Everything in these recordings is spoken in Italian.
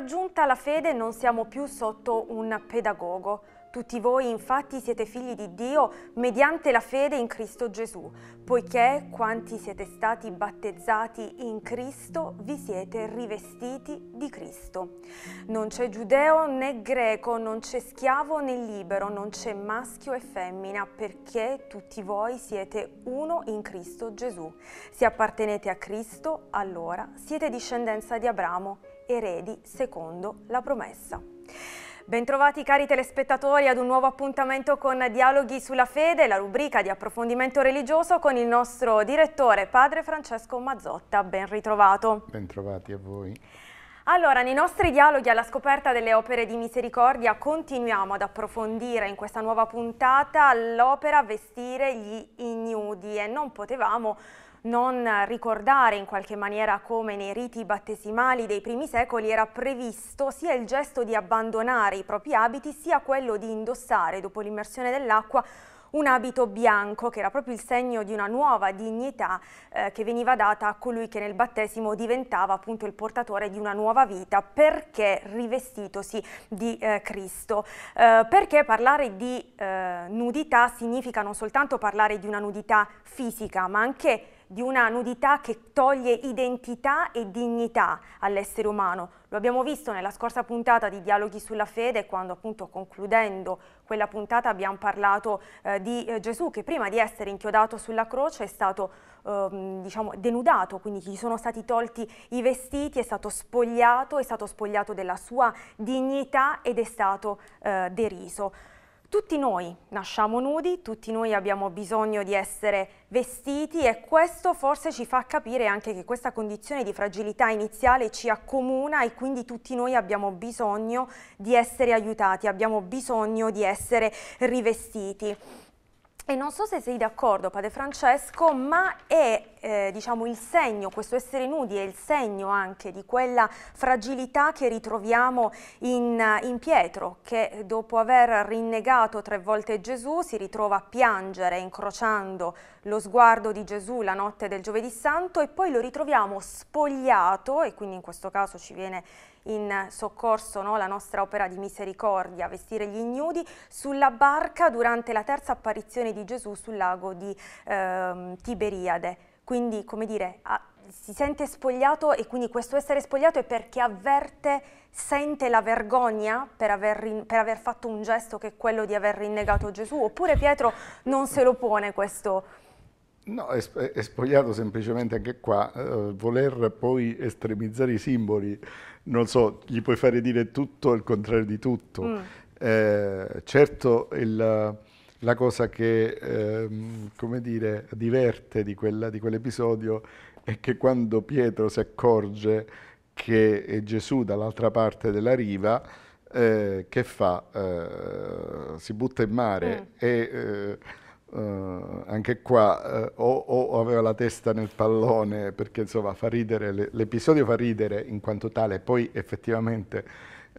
raggiunta la fede non siamo più sotto un pedagogo. Tutti voi infatti siete figli di Dio mediante la fede in Cristo Gesù, poiché quanti siete stati battezzati in Cristo vi siete rivestiti di Cristo. Non c'è giudeo né greco, non c'è schiavo né libero, non c'è maschio e femmina, perché tutti voi siete uno in Cristo Gesù. Se appartenete a Cristo, allora siete discendenza di Abramo eredi secondo la promessa. Bentrovati cari telespettatori ad un nuovo appuntamento con Dialoghi sulla fede, la rubrica di approfondimento religioso con il nostro direttore padre Francesco Mazzotta. Ben ritrovato. Bentrovati a voi. Allora, nei nostri dialoghi alla scoperta delle opere di misericordia continuiamo ad approfondire in questa nuova puntata l'opera Vestire gli ignudi e non potevamo non ricordare in qualche maniera come nei riti battesimali dei primi secoli era previsto sia il gesto di abbandonare i propri abiti sia quello di indossare dopo l'immersione dell'acqua un abito bianco che era proprio il segno di una nuova dignità eh, che veniva data a colui che nel battesimo diventava appunto il portatore di una nuova vita perché rivestitosi di eh, Cristo. Eh, perché parlare di eh, nudità significa non soltanto parlare di una nudità fisica ma anche di una nudità che toglie identità e dignità all'essere umano. Lo abbiamo visto nella scorsa puntata di Dialoghi sulla fede, quando appunto concludendo quella puntata abbiamo parlato eh, di eh, Gesù che prima di essere inchiodato sulla croce è stato eh, diciamo denudato, quindi gli sono stati tolti i vestiti, è stato spogliato, è stato spogliato della sua dignità ed è stato eh, deriso. Tutti noi nasciamo nudi, tutti noi abbiamo bisogno di essere vestiti e questo forse ci fa capire anche che questa condizione di fragilità iniziale ci accomuna e quindi tutti noi abbiamo bisogno di essere aiutati, abbiamo bisogno di essere rivestiti. E non so se sei d'accordo, Padre Francesco, ma è eh, diciamo il segno, questo essere nudi è il segno anche di quella fragilità che ritroviamo in, in Pietro, che dopo aver rinnegato tre volte Gesù si ritrova a piangere incrociando lo sguardo di Gesù la notte del giovedì santo e poi lo ritroviamo spogliato e quindi in questo caso ci viene in soccorso no, la nostra opera di misericordia, vestire gli ignudi, sulla barca durante la terza apparizione di Gesù sul lago di eh, Tiberiade quindi come dire, a, si sente spogliato e quindi questo essere spogliato è perché avverte, sente la vergogna per aver, per aver fatto un gesto che è quello di aver rinnegato Gesù, oppure Pietro non se lo pone questo? No, è, è, spogliato semplicemente anche qua, eh, voler poi estremizzare i simboli, non so, gli puoi fare dire tutto il contrario di tutto. Mm. Eh, certo, il, la cosa che, ehm, come dire, diverte di, quella, di quell'episodio è che quando Pietro si accorge che è Gesù dall'altra parte della riva, eh, che fa? Eh, si butta in mare mm. e eh, eh anche qua eh, o, o, aveva la testa nel pallone perché insomma fa ridere, l'episodio fa ridere in quanto tale, poi effettivamente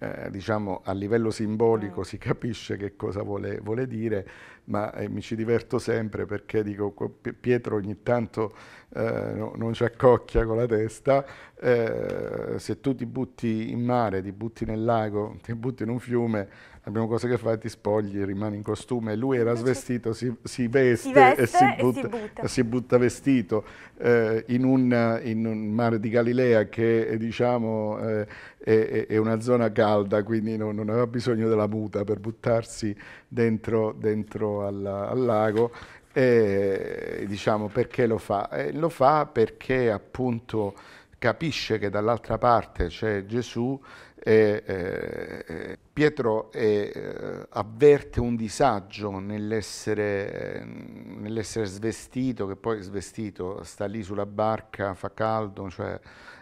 eh, diciamo, a livello simbolico mm. si capisce che cosa vuole, vuole dire, ma eh, mi ci diverto sempre perché dico Pietro ogni tanto eh, no, non ci accocchia con la testa, eh, se tu ti butti in mare, ti butti nel lago, ti butti in un fiume, abbiamo cose che fai ti spogli, rimani in costume, lui era svestito, si, si, veste, si veste, e, si butta, e butta. si butta, vestito eh, in un, in, un, mare di Galilea che eh, diciamo eh, è, è, una zona calda, quindi non, non aveva bisogno della muta per buttarsi dentro, dentro al, al lago e, diciamo, perché lo fa? Eh, lo fa perché appunto capisce che dall'altra parte c'è Gesù eh, Pietro eh, avverte un disagio nell'essere, nell svestito, che poi svestito sta lì sulla barca, fa caldo, cioè,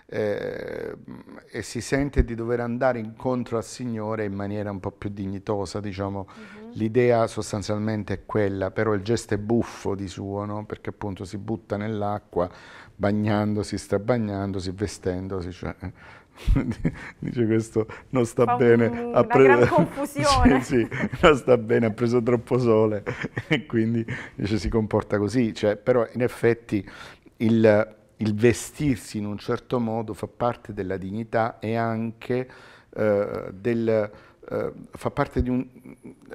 eh, e si sente di dover andare incontro al Signore in maniera un po' più dignitosa, diciamo. Mm -hmm. L'idea sostanzialmente è quella, però il gesto è buffo di suo, no? perché appunto si butta nell'acqua, bagnandosi, sta bagnandosi, vestendosi. Cioè, eh. dice questo non sta Fa bene un, ha pre- confusione sì, sì, non sta bene ha preso troppo sole e quindi dice, si comporta così cioè, però in effetti il, il, vestirsi in un certo modo fa parte della dignità e anche eh, del eh, fa parte di un...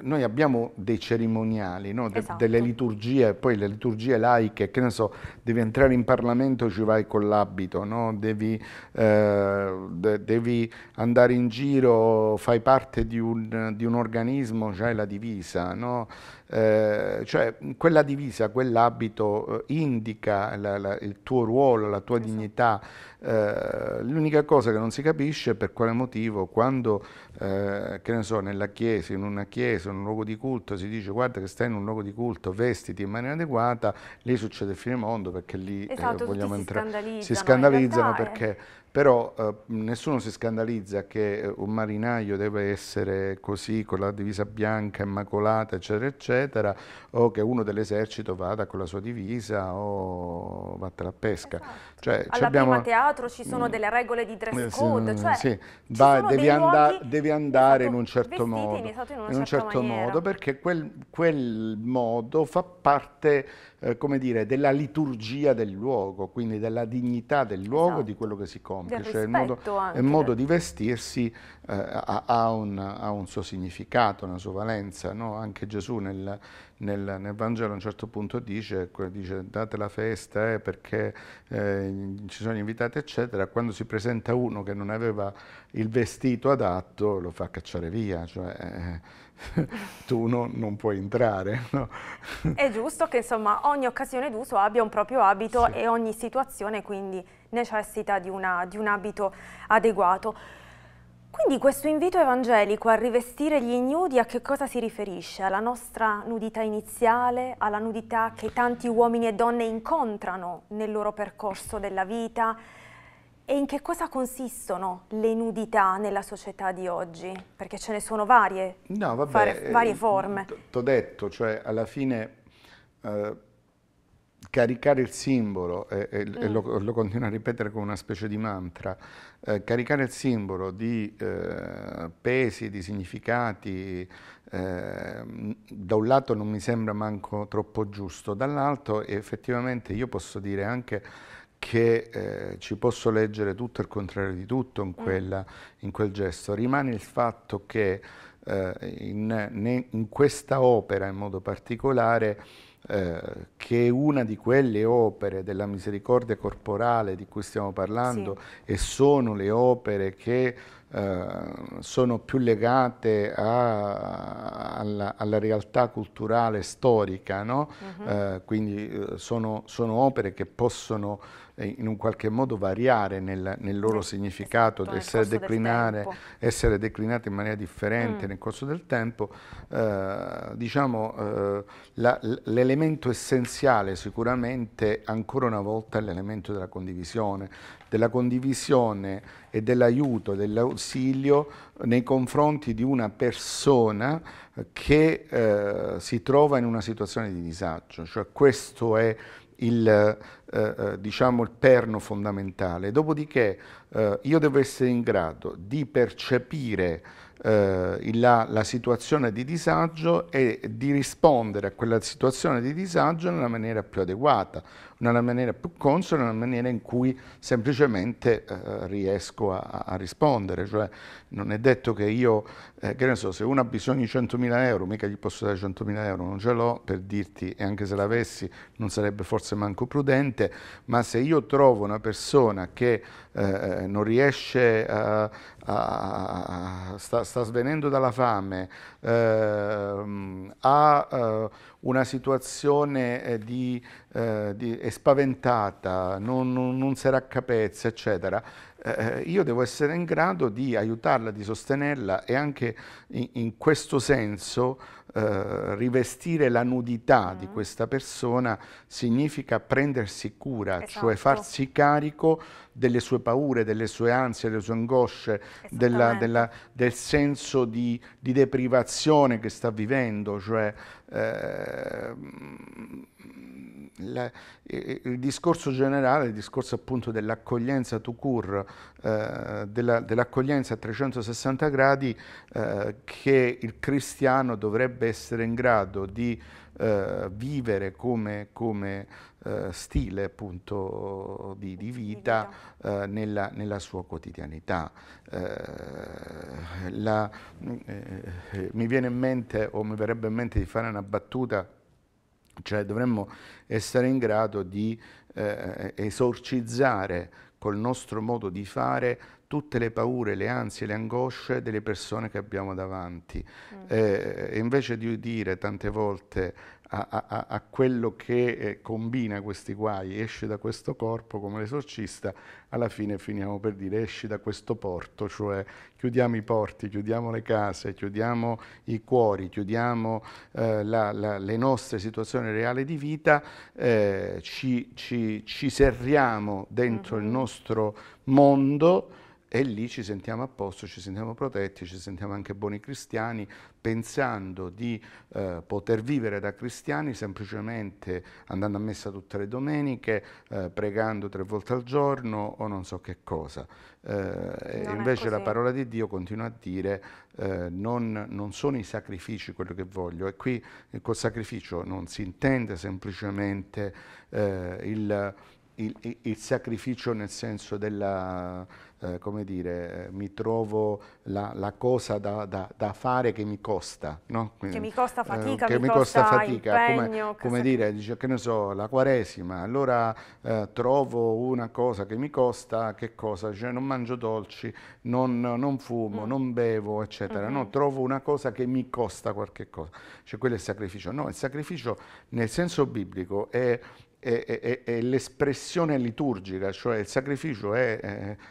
Noi abbiamo dei cerimoniali, no? De, esatto. delle liturgie, poi le liturgie laiche, che ne so, devi entrare in Parlamento, ci vai con l'abito, no? devi, eh, de, devi, andare in giro, fai parte di un, di un organismo, c'hai cioè la divisa, no? eh, cioè quella divisa, quell'abito eh, indica la, la, il tuo ruolo, la tua esatto. dignità. Eh, l'unica cosa che non si capisce è per quale motivo quando eh, che ne so, nella chiesa, in una chiesa, in un luogo di culto, si dice guarda che stai in un luogo di culto, vestiti in maniera adeguata, lì succede il fine mondo perché lì eh, esatto, eh, vogliamo si entrare. Si scandalizzano perché eh però eh, nessuno si scandalizza che eh, un marinaio deve essere così con la divisa bianca, immacolata, eccetera, eccetera, o che uno dell'esercito vada con la sua divisa o vatta alla pesca. Esatto. Cioè, Alla abbiamo... prima teatro ci sono mm. delle regole di dress eh, code, cioè sì. Vai, devi, andar, devi, andare in un certo modo, in, in un certo, certo modo perché quel, quel modo fa parte eh, come dire, della liturgia del luogo, quindi della dignità del luogo, esatto. di quello che si compie. Del cioè il modo, il modo, di vestirsi eh, ha, ha, un, ha, un, suo significato, una sua valenza. No? Anche Gesù nel, nel, nel, Vangelo a un certo punto dice, dice date la festa eh, perché eh, ci sono invitati, eccetera. Quando si presenta uno che non aveva il vestito adatto, lo fa cacciare via. Cioè, eh, tu no, non puoi entrare. No? È giusto che insomma ogni occasione d'uso abbia un proprio abito sì. e ogni situazione quindi necessita di, una, di un abito adeguato. Quindi questo invito evangelico a rivestire gli ignudi a che cosa si riferisce? Alla nostra nudità iniziale, alla nudità che tanti uomini e donne incontrano nel loro percorso della vita? E in che cosa consistono le nudità nella società di oggi? Perché ce ne sono varie, no, vabbè, fare, eh, varie forme. T'ho detto, cioè alla fine eh, caricare il simbolo, e, e, mm. e lo, lo, continuo a ripetere come una specie di mantra, eh, caricare il simbolo di eh, pesi, di significati, eh, da un lato non mi sembra manco troppo giusto, dall'altro effettivamente io posso dire anche che eh, ci posso leggere tutto il contrario di tutto in, mm. quella, in quel gesto. Rimane il fatto che eh, in, in, questa opera in modo particolare, eh, che è una di quelle opere della misericordia corporale di cui stiamo parlando sì. e sono le opere che eh, sono più legate a, alla, alla, realtà culturale storica, no? uh mm-hmm. eh, -huh. quindi eh, sono, sono, opere che possono in un qualche modo variare nel, nel loro sì, significato, esatto, essere, declinare, essere, declinate in maniera differente mm. nel corso del tempo, eh, diciamo eh, l'elemento essenziale sicuramente ancora una volta è l'elemento della condivisione, della condivisione e dell'aiuto, dell'ausilio nei confronti di una persona che eh, si trova in una situazione di disagio, cioè questo è il, eh, eh, diciamo il perno fondamentale. Dopodiché eh, io devo essere in grado di percepire eh, la, la, situazione di disagio e di rispondere a quella situazione di disagio nella maniera più adeguata, nella maniera più consona, nella maniera in cui semplicemente eh, riesco a, a, rispondere. Cioè non è detto che io, eh, che ne so, se uno ha bisogno di 100.000 euro, mica gli posso dare 100.000 euro, non ce l'ho per dirti, e anche se l'avessi non sarebbe forse manco prudente, ma se io trovo una persona che eh, eh, non riesce a a, ah, ah, ah, sta, sta, svenendo dalla fame, eh, ha eh, una situazione eh, di, eh, di, è spaventata, non, non, non si raccapezza, eccetera, eh, io devo essere in grado di aiutarla, di sostenerla e anche in, in questo senso eh, rivestire la nudità mm. di questa persona significa prendersi cura, cioè esatto. cioè farsi carico delle sue paure, delle sue ansie, delle sue angosce, della, della, del senso di, di, deprivazione che sta vivendo, cioè eh, il, eh, eh, il, discorso generale, il discorso appunto dell'accoglienza to cure, eh, dell'accoglienza dell a 360 gradi eh, che il cristiano dovrebbe essere in grado di eh, vivere come, come eh, stile appunto di, di vita, di Nella, nella, sua quotidianità. La, mm, mi viene in mente o mi verrebbe in mente di fare una battuta cioè dovremmo essere in grado di eh, esorcizzare col nostro modo di fare tutte le paure, le ansie, le angosce delle persone che abbiamo davanti. Mm. Eh, invece di udire tante volte a, a, a quello che eh, combina questi guai, esce da questo corpo come l'esorcista, alla fine finiamo per dire esci da questo porto, cioè chiudiamo i porti, chiudiamo le case, chiudiamo i cuori, chiudiamo eh, la, la, le nostre situazioni reali di vita, eh, ci, ci, ci serriamo dentro mm -hmm. il mm-hmm. nostro mondo e lì ci sentiamo a posto, ci sentiamo protetti, ci sentiamo anche buoni cristiani, pensando di eh, poter vivere da cristiani semplicemente andando a messa tutte le domeniche, eh, pregando tre volte al giorno o non so che cosa. Eh, invece la parola di Dio continua a dire eh, non, non, sono i sacrifici quello che voglio e qui eh, col sacrificio non si intende semplicemente eh, il il, il, sacrificio nel senso della, eh, come dire, eh, mi trovo la, la cosa da, da, da, fare che mi costa, no? Quindi, che mi costa eh, fatica, eh, che mi costa, costa fatica, impegno, come, come dire, dice, che ne so, la quaresima, allora eh, trovo una cosa che mi costa, che cosa? Cioè, non mangio dolci, non, non fumo, mm. non bevo, eccetera, mm -hmm. no, mm-hmm. trovo una cosa che mi costa qualche cosa, cioè quello è il sacrificio, no, il sacrificio nel senso biblico è è, è, è l'espressione liturgica, cioè il sacrificio è,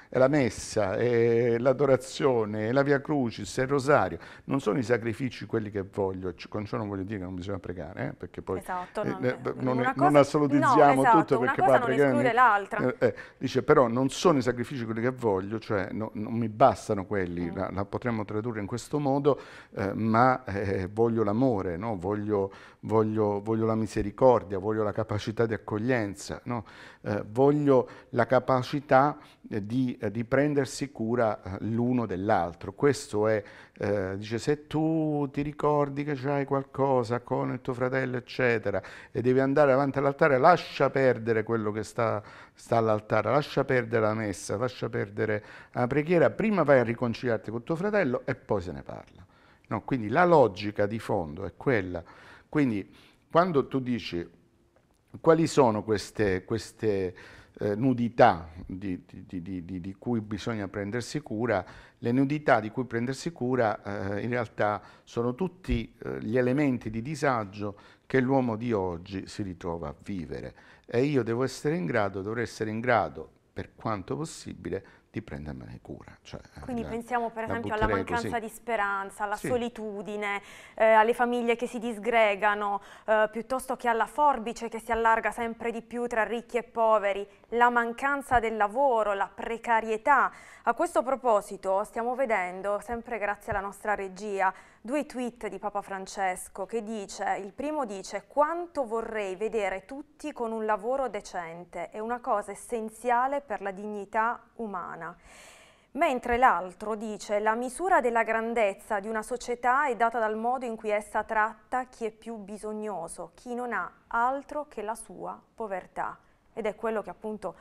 è la messa, è l'adorazione, è la via crucis, è il rosario. Non sono i sacrifici quelli che voglio, con ciò non voglio dire che non bisogna pregare, eh, perché poi esatto, eh, non, cosa, non, assolutizziamo no, esatto, tutto perché poi pregare... l'altra. Eh, eh, dice però non sono i sacrifici quelli che voglio, cioè no, non mi bastano quelli, mm. la, la, potremmo tradurre in questo modo, eh, ma eh, voglio l'amore, no? voglio, voglio, voglio la misericordia, voglio la capacità di accogliere accoglienza, no? eh, voglio la capacità eh, di, eh, di prendersi cura eh, l'uno dell'altro. Questo è, eh, dice, se tu ti ricordi che c'hai qualcosa con il tuo fratello, eccetera, e devi andare avanti all'altare, lascia perdere quello che sta, sta all'altare, lascia perdere la messa, lascia perdere la preghiera, prima vai a riconciliarti con tuo fratello e poi se ne parla. No, quindi la logica di fondo è quella. Quindi quando tu dici quali sono queste, queste eh, nudità di, di, di, di, cui bisogna prendersi cura? Le nudità di cui prendersi cura eh, in realtà sono tutti eh, gli elementi di disagio che l'uomo di oggi si ritrova a vivere e io devo essere in grado, dovrei essere in grado, per quanto possibile, di prendermene cura. Cioè, eh, Quindi la, pensiamo per esempio alla mancanza così. di speranza, alla sì. solitudine, eh, alle famiglie che si disgregano, eh, piuttosto che alla forbice che si allarga sempre di più tra ricchi e poveri, la mancanza del lavoro, la precarietà. A questo proposito stiamo vedendo, sempre grazie alla nostra regia, due tweet di Papa Francesco che dice, il primo dice quanto vorrei vedere tutti con un lavoro decente, è una cosa essenziale per la dignità umana. Mentre l'altro dice la misura della grandezza di una società è data dal modo in cui essa tratta chi è più bisognoso, chi non ha altro che la sua povertà. Ed è quello che appunto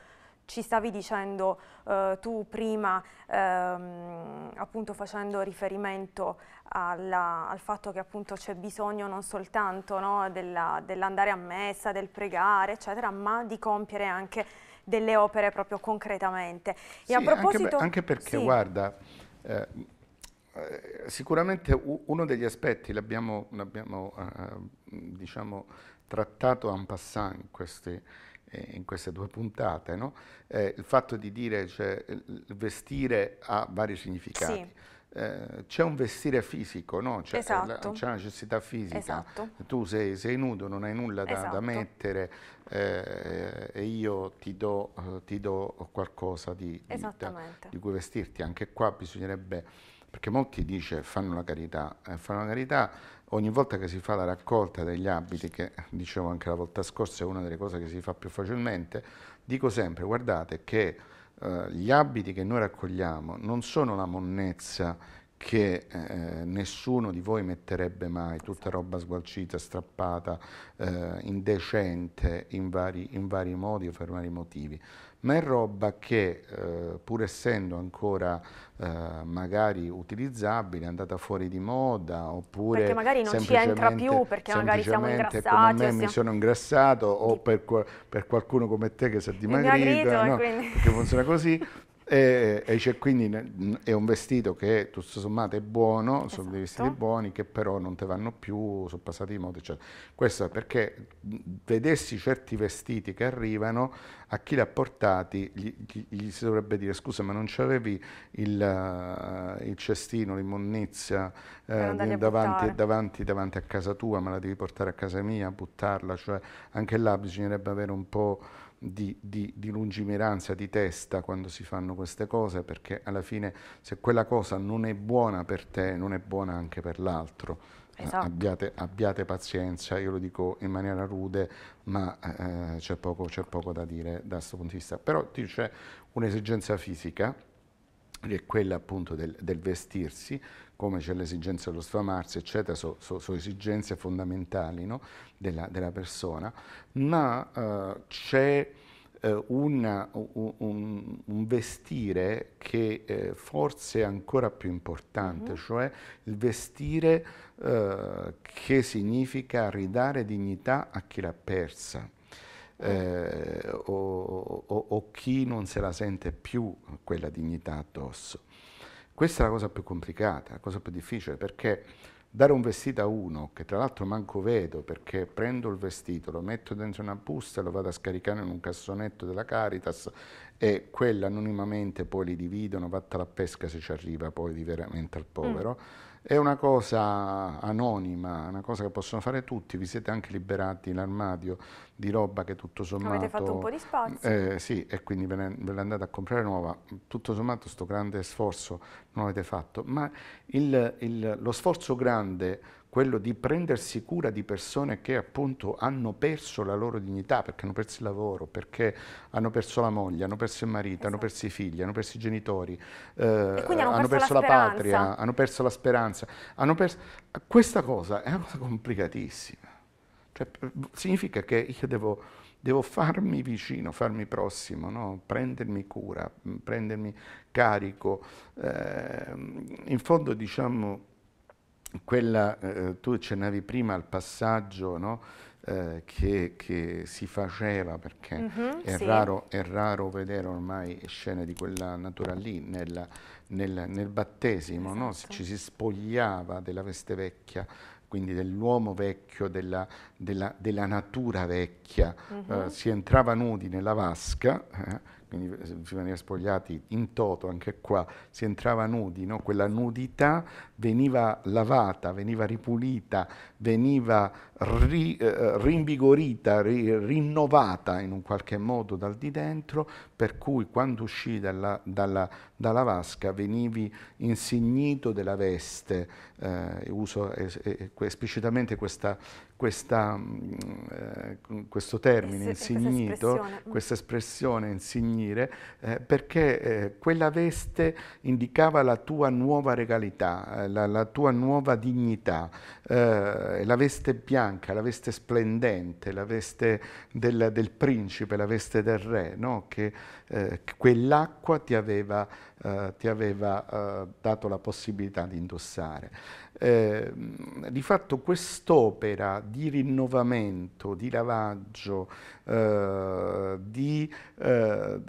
ci stavi dicendo eh, tu prima, ehm, appunto facendo riferimento alla, al fatto che appunto c'è bisogno non soltanto no, dell'andare a messa, del pregare, eccetera, ma di compiere anche delle opere proprio concretamente. E Sì, anche, anche, perché, sì. guarda, eh, sicuramente uno degli aspetti, l'abbiamo eh, diciamo, trattato en passant in questi eh, in queste due puntate, no? eh, il fatto di dire cioè, vestire ha vari significati. Sì. Eh, c'è un vestire fisico, no? c'è, esatto. una necessità fisica, esatto. tu sei, sei, nudo, non hai nulla da, esatto. da mettere eh, e io ti do, eh, ti do qualcosa di, di, da, di cui vestirti, anche qua bisognerebbe perché molti dice fanno la carità, eh, fanno la carità ogni volta che si fa la raccolta degli abiti, che dicevo anche la volta scorsa è una delle cose che si fa più facilmente, dico sempre guardate che eh, gli abiti che noi raccogliamo non sono la monnezza che eh, nessuno di voi metterebbe mai, tutta roba sgualcita, strappata, eh, indecente in vari, in vari modi o per vari motivi ma è roba che eh, pur essendo ancora eh, magari utilizzabile, è andata fuori di moda oppure perché magari non ci entra più perché magari siamo ingrassati come me siamo... mi sono ingrassato o per, per, qualcuno come te che si è dimagrito, dimagrito no, quindi... perché funziona così E, e quindi è un vestito che tutto sommato è buono, esatto. sono dei vestiti esatto. buoni che però non te vanno più, sono passati di moda, eccetera. Questo perché vedessi certi vestiti che arrivano, a chi li ha portati gli, gli, gli si dovrebbe dire scusa ma non c'avevi il, uh, il cestino, l'immondizia eh, davanti, davanti, davanti a casa tua, me la devi portare a casa mia, a buttarla, cioè anche là bisognerebbe avere un po' di, di, di, lungimiranza di testa quando si fanno queste cose, perché alla fine se quella cosa non è buona per te, non è buona anche per l'altro. Esatto. Abbiate, abbiate, pazienza, io lo dico in maniera rude, ma eh, c'è, poco, poco, da dire da questo punto di vista. Però c'è un'esigenza fisica, è quella appunto del, del vestirsi, come c'è l'esigenza dello sfamarsi, eccetera, sono so, so esigenze fondamentali no? della, della, persona, ma eh, c'è eh, una, un, un, vestire che eh, forse è ancora più importante, mm -hmm. cioè il vestire eh, che significa ridare dignità a chi l'ha persa eh, o, o, o chi non se la sente più quella dignità addosso. Questa è la cosa più complicata, la cosa più difficile, perché dare un vestito a uno, che tra l'altro manco vedo perché prendo il vestito, lo metto dentro una busta e lo vado a scaricare in un cassonetto della Caritas e quella anonimamente poi li dividono, vatta la pesca se ci arriva poi di veramente al povero. Mm. È una cosa anonima, una cosa che possono fare tutti, vi siete anche liberati l'armadio di roba che tutto sommato... Avete fatto un po' di spazio. Eh, sì, e quindi ve l'andate andate a comprare nuova. Tutto sommato questo grande sforzo non avete fatto, ma il, il, lo sforzo grande quello di prendersi cura di persone che appunto hanno perso la loro dignità, perché hanno perso il lavoro, perché hanno perso la moglie, hanno perso il marito, esatto. hanno perso i figli, hanno perso i genitori, eh, hanno, perso hanno, perso la, la patria, hanno perso la speranza. Hanno Perso... Questa cosa è una cosa complicatissima. Cioè, significa che io devo, devo, farmi vicino, farmi prossimo, no? prendermi cura, prendermi carico. Eh, in fondo, diciamo, quella, eh, eh, tu accennavi prima al passaggio no? eh, che, che, si faceva, perché mm -hmm, è, sì. raro, è, raro, vedere ormai scene di quella natura lì, nella, nel, nel, battesimo, esatto. no? ci si spogliava della veste vecchia, quindi dell'uomo vecchio, della, della, della, natura vecchia, mm -hmm. eh, si entrava nudi nella vasca, eh, quindi eh, si veniva spogliati in toto, anche qua si entrava nudi, no? quella nudità veniva lavata, veniva ripulita, veniva ri, eh, eh, rinvigorita, ri, rinnovata in un qualche modo dal di dentro, per cui quando uscì dalla, dalla, dalla vasca venivi insignito della veste, eh, uso es, es, esplicitamente questa, questa, mm, eh, questo termine es eh insignito, questa, questa espressione, mm. insignire, eh, perché eh, quella veste indicava la tua nuova regalità, eh, la, la, tua nuova dignità, eh, la veste bianca, la veste splendente, la veste del, del principe, la veste del re, no? che quell'acqua ti aveva, ti aveva dato la possibilità di indossare. Ehm, di fatto quest'opera di rinnovamento, di lavaggio, eh, di, eh,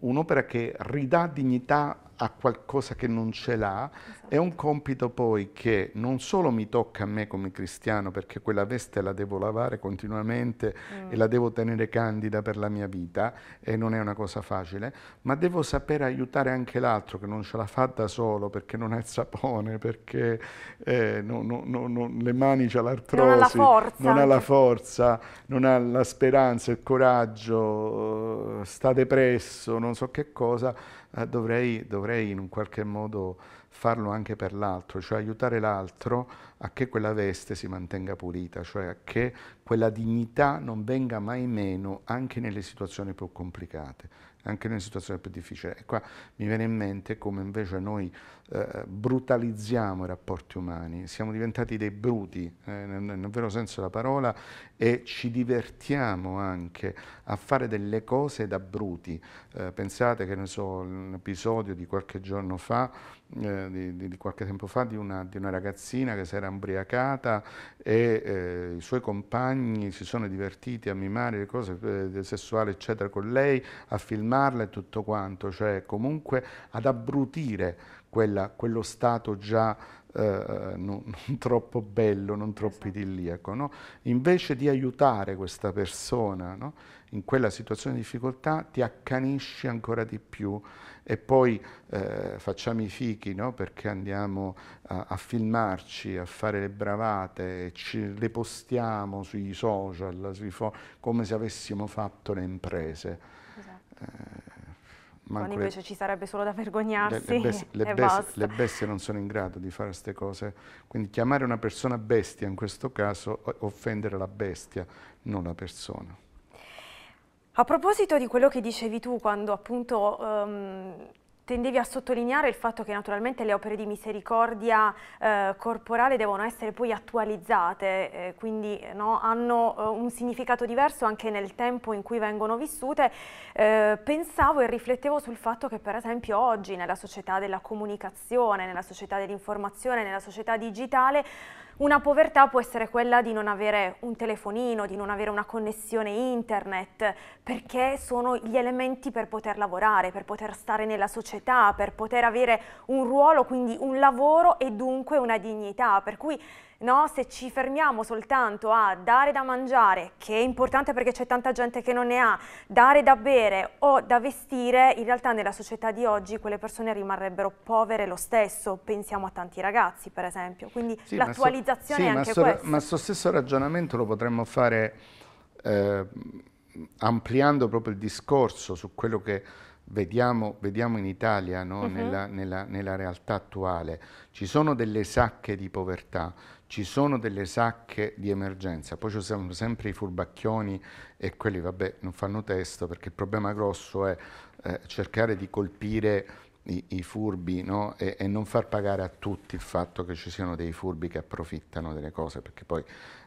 un'opera che ridà dignità a qualcosa che non ce l'ha, esatto. è un compito poi che non solo mi tocca a me come cristiano, perché quella veste la devo lavare continuamente mm. e la devo tenere candida per la mia vita, e non è una cosa facile, ma devo sapere aiutare anche l'altro che non ce la fa da solo, perché non ha il sapone, perché eh, no, no, no, le mani c'ha l'artrosi, non ha la forza, non ha la, forza, non ha la speranza, il coraggio, sta depresso, non so che cosa, eh, dovrei, dovrei in un qualche modo farlo anche per l'altro, cioè aiutare l'altro a che quella veste si mantenga pulita, cioè a che quella dignità non venga mai meno anche nelle situazioni più complicate, anche nelle situazioni più difficili. E qua mi viene in mente come invece noi eh, brutalizziamo i rapporti umani, siamo diventati dei bruti, eh, nel, nel, vero senso della parola, e ci divertiamo anche a fare delle cose da bruti. Eh, pensate che ne so, un episodio di qualche giorno fa, eh, di, di, di, qualche tempo fa, di una, di una ragazzina che si era imbriacata e eh, i suoi compagni si sono divertiti a mimare le cose sessuali, eccetera, con lei, a filmarla e tutto quanto, cioè comunque ad abbrutire quella, quello stato già eh, non, non, troppo bello, non troppo esatto. idilliaco. No? Invece di aiutare questa persona no? in quella situazione di difficoltà, ti accanisci ancora di più e poi eh, facciamo i fichi no? perché andiamo a, a, filmarci, a fare le bravate, e ci, le postiamo sui social, sui come se avessimo fatto le imprese. Esatto. Eh, quando invece le, ci sarebbe solo da vergognarsi le, bestie, le, bestie, le, bestie, non sono in grado di fare queste cose. Quindi chiamare una persona bestia in questo caso offendere la bestia, non la persona. A proposito di quello che dicevi tu quando appunto... Um, tendevi a sottolineare il fatto che naturalmente le opere di misericordia eh, corporale devono essere poi attualizzate, eh, quindi eh, no, hanno eh, un significato diverso anche nel tempo in cui vengono vissute. Eh, pensavo e riflettevo sul fatto che per esempio oggi nella società della comunicazione, nella società dell'informazione, nella società digitale, una povertà può essere quella di non avere un telefonino, di non avere una connessione internet, perché sono gli elementi per poter lavorare, per poter stare nella società, per poter avere un ruolo, quindi un lavoro e dunque una dignità. Per cui no? se ci fermiamo soltanto a dare da mangiare, che è importante perché c'è tanta gente che non ne ha, dare da bere o da vestire, in realtà nella società di oggi quelle persone rimarrebbero povere lo stesso, pensiamo a tanti ragazzi per esempio, quindi sì, l'attualizzazione so, sì, è anche ma questa. Ma questo stesso ragionamento lo potremmo fare eh, ampliando proprio il discorso su quello che Vediamo, vediamo, in Italia, no? uh mhm. -huh. nella, nella, nella, realtà attuale, ci sono delle sacche di povertà, ci sono delle sacche di emergenza, poi ci sono sempre i furbacchioni e quelli, vabbè, non fanno testo perché il problema grosso è eh, cercare di colpire i, i furbi no? e, e non far pagare a tutti il fatto che ci siano dei furbi che approfittano delle cose, perché poi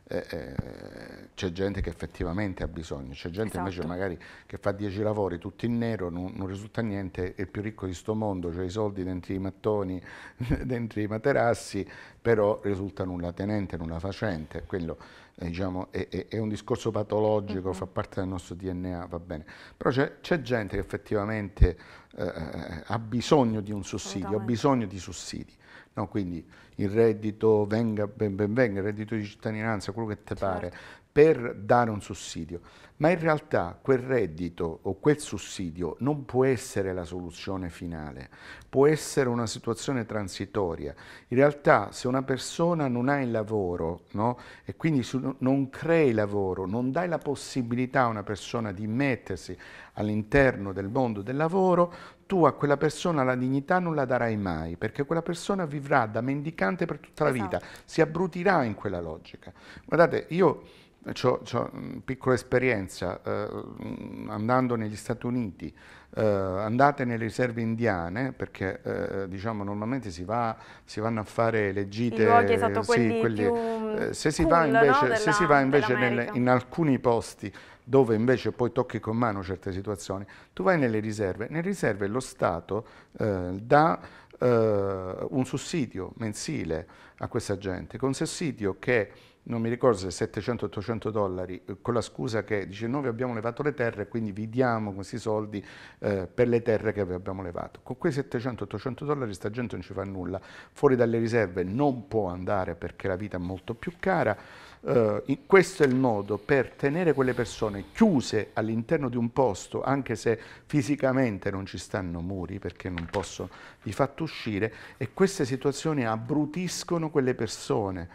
eh, eh, c'è gente che effettivamente ha bisogno, c'è gente esatto. invece magari che fa dieci lavori tutti in nero, non, non risulta niente, è il più ricco di sto mondo, c'è i soldi dentro i mattoni, dentro i materassi, però risulta nulla tenente, nulla facente, quello eh, diciamo, è, è, è, un discorso patologico, uh -huh. fa parte del nostro DNA, va bene, però c'è gente che effettivamente eh, eh, ha bisogno di un sussidio, ha bisogno di sussidi No, quindi il reddito, venga, ben, ben venga, il reddito di cittadinanza, quello che ti certo. pare, per dare un sussidio. Ma in realtà quel reddito o quel sussidio non può essere la soluzione finale, può essere una situazione transitoria. In realtà se una persona non ha il lavoro no? e quindi non crei lavoro, non dai la possibilità a una persona di mettersi all'interno del mondo del lavoro, tu a quella persona la dignità non la darai mai, perché quella persona vivrà da mendicante per tutta la esatto. vita, si abbrutirà in quella logica. Guardate, io eh, ho una mm, piccola esperienza, eh, mm, andando negli Stati Uniti, eh, andate nelle riserve indiane, perché eh, eh diciamo, normalmente si, va, si, vanno a fare le gite, esatto, sì, quelli, quelli, se, si invece, no? della, se si va invece, nelle, in alcuni posti dove invece poi tocchi con mano certe situazioni, tu vai nelle riserve, nelle riserve lo Stato eh, dà eh, un sussidio mensile a questa gente, con sussidio che non mi ricordo se 700-800 dollari, eh, con la scusa che dice noi vi abbiamo levato le terre, quindi vi diamo questi soldi eh, per le terre che vi abbiamo levato. Con quei 700-800 dollari sta gente non ci fa nulla, fuori dalle riserve non può andare perché la vita è molto più cara, Uh, questo è il modo per tenere quelle persone chiuse all'interno di un posto, anche se fisicamente non ci stanno muri perché non posso di fatto uscire, e queste situazioni abbrutiscono quelle persone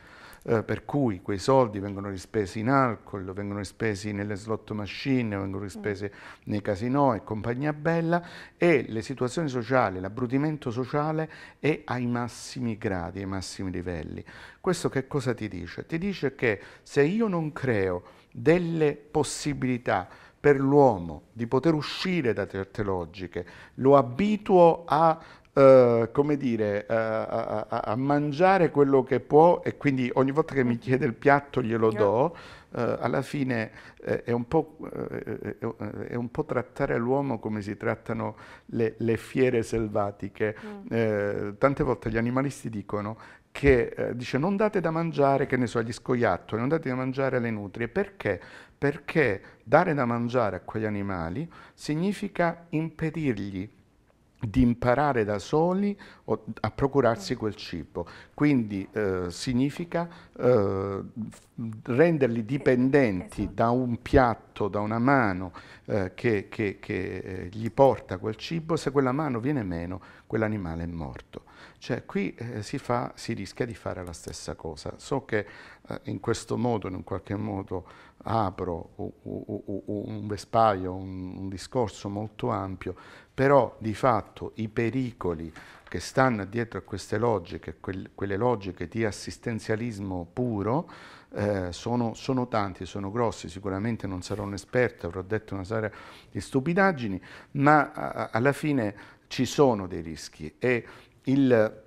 eh, per cui quei soldi vengono rispesi in alcol, vengono rispesi nelle slot machine, vengono rispesi mm. nei casinò e compagnia bella e le situazioni sociali, l'abbrutimento sociale è ai massimi gradi, ai massimi livelli. Questo che cosa ti dice? Ti dice che se io non creo delle possibilità per l'uomo di poter uscire da certe logiche, lo abituo a eh, come dire, uh, a, a, a, mangiare quello che può e quindi ogni volta che mi chiede il piatto glielo do, uh, alla fine è un, è, un po', trattare l'uomo come si trattano le, le fiere selvatiche. Mm. tante volte gli animalisti dicono che dice non date da mangiare, che ne so, agli scoiattoli, non date da mangiare alle nutrie. Perché? Perché dare da mangiare a quegli animali significa impedirgli di imparare da soli a procurarsi quel cibo. Quindi eh, significa eh, renderli eh, dipendenti esatto. da un piatto, da una mano eh, che, che, che eh, gli porta quel cibo, se quella mano viene meno, quell'animale è morto. Cioè qui eh, si, fa, si, rischia di fare la stessa cosa. So che eh, in questo modo, in un qualche modo, apro u, u, u, un vespaio, un, un discorso molto ampio, però di fatto i pericoli che stanno dietro a queste logiche, quel, quelle logiche di assistenzialismo puro, eh, sono, sono, tanti, sono grossi, sicuramente non sarò un esperto, avrò detto una serie di stupidaggini, ma a, alla fine ci sono dei rischi e il,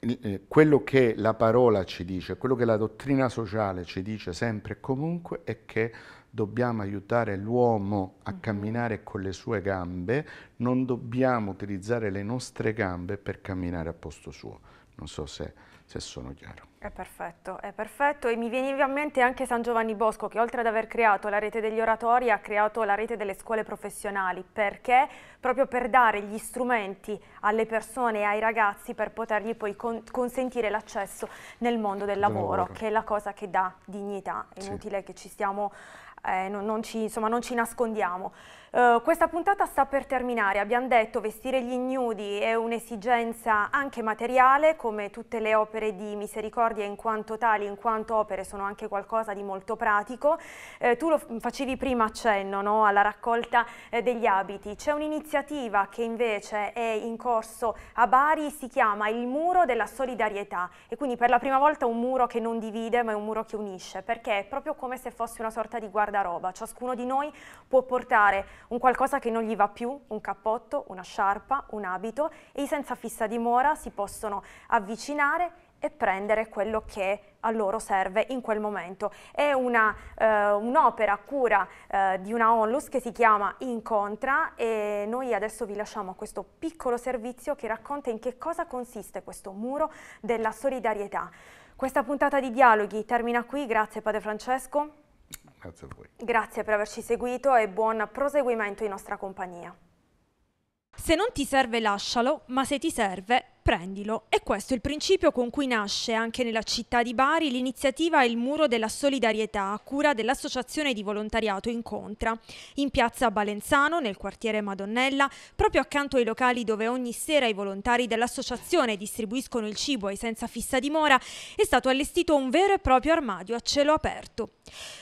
il, eh, quello che la parola ci dice, quello che la dottrina sociale ci dice sempre e comunque è che dobbiamo aiutare l'uomo a mhm. camminare con le sue gambe, non dobbiamo utilizzare le nostre gambe per camminare a posto suo. Non so se se sono chiaro. È perfetto, è perfetto e mi veniva in mente anche San Giovanni Bosco che oltre ad aver creato la rete degli oratori ha creato la rete delle scuole professionali perché proprio per dare gli strumenti alle persone e ai ragazzi per potergli poi con consentire l'accesso nel mondo del lavoro, lavoro, che è la cosa che dà dignità, è sì. inutile che ci stiamo eh, non, non, ci, insomma, non, ci, nascondiamo. Eh, questa puntata sta per terminare, abbiamo detto vestire gli ignudi è un'esigenza anche materiale, come tutte le opere di misericordia in quanto tali, in quanto opere sono anche qualcosa di molto pratico. Eh, tu lo facevi prima accenno no? alla raccolta eh, degli abiti, c'è un'iniziativa che invece è in corso a Bari, si chiama il muro della solidarietà e quindi per la prima volta un muro che non divide ma è un muro che unisce, perché è proprio come se fosse una sorta di guardia guardaroba. Ciascuno di noi può portare un qualcosa che non gli va più, un cappotto, una sciarpa, un abito e i senza fissa dimora si possono avvicinare e prendere quello che a loro serve in quel momento. È eh, un'opera eh, un a cura eh, di una onlus che si chiama Incontra e noi adesso vi lasciamo questo piccolo servizio che racconta in che cosa consiste questo muro della solidarietà. Questa puntata di dialoghi termina qui, grazie Padre Francesco. Grazie a voi. Grazie per averci seguito e buon proseguimento in nostra compagnia. Se non ti serve lascialo, ma se ti serve prendilo. E questo è il principio con cui nasce anche nella città di Bari l'iniziativa Il Muro della Solidarietà, a cura dell'Associazione di Volontariato Incontra, in piazza Balenzano, nel quartiere Madonnella, proprio accanto ai locali dove ogni sera i volontari dell'associazione distribuiscono il cibo ai senza fissa dimora, è stato allestito un vero e proprio armadio a cielo aperto.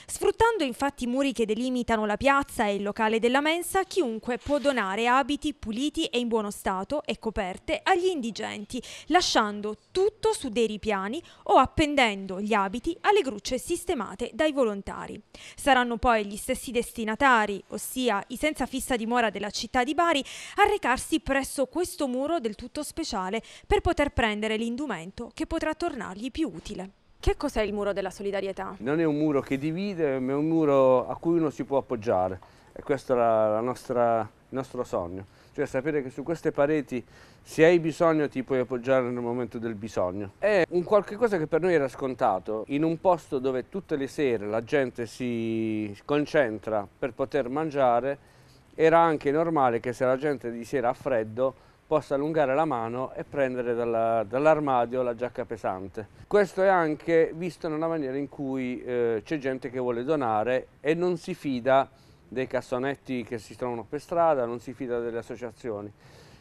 Sfruttando infatti i muri che delimitano la piazza e il locale della mensa, chiunque può donare abiti puliti e in buono stato e coperte agli indigeni sorgenti, lasciando tutto su dei ripiani o appendendo gli abiti alle grucce sistemate dai volontari. Saranno poi gli stessi destinatari, ossia i senza fissa dimora della città di Bari, a recarsi presso questo muro del tutto speciale per poter prendere l'indumento che potrà tornargli più utile. Che cos'è il muro della solidarietà? Non è un muro che divide, ma è un muro a cui uno si può appoggiare e questo era nostra, il nostro sogno cioè sapere che su queste pareti se hai bisogno ti puoi appoggiare nel momento del bisogno. È un qualche cosa che per noi era scontato, in un posto dove tutte le sere la gente si concentra per poter mangiare, era anche normale che se la gente di sera ha freddo possa allungare la mano e prendere dall'armadio dall la giacca pesante. Questo è anche visto nella maniera in cui eh, c'è gente che vuole donare e non si fida dei cassonetti che si trovano per strada, non si fida delle associazioni.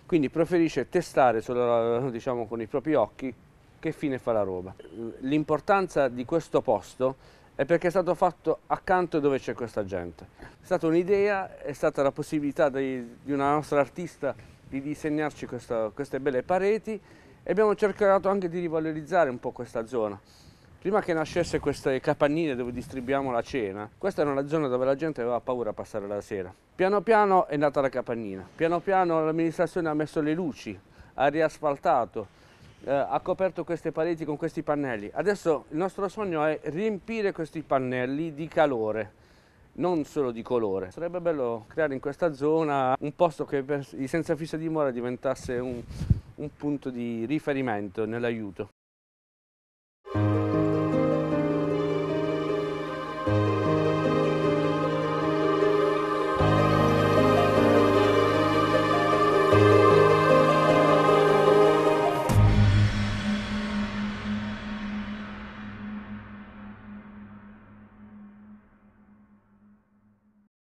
Quindi preferisce testare solo, diciamo, con i propri occhi che fine fa la roba. L'importanza di questo posto è perché è stato fatto accanto dove c'è questa gente. È stata un'idea, è stata la possibilità di, di, una nostra artista di disegnarci questa, queste belle pareti e abbiamo cercato anche di rivalorizzare un po' questa zona. Prima che nascesse queste capannine dove distribuiamo la cena, questa era una zona dove la gente aveva paura a passare la sera. Piano piano è nata la capannina, piano piano l'amministrazione ha messo le luci, ha riasfaltato, eh, ha coperto queste pareti con questi pannelli. Adesso il nostro sogno è riempire questi pannelli di calore, non solo di colore. Sarebbe bello creare in questa zona un posto che per i senza fissa dimora diventasse un, un punto di riferimento nell'aiuto.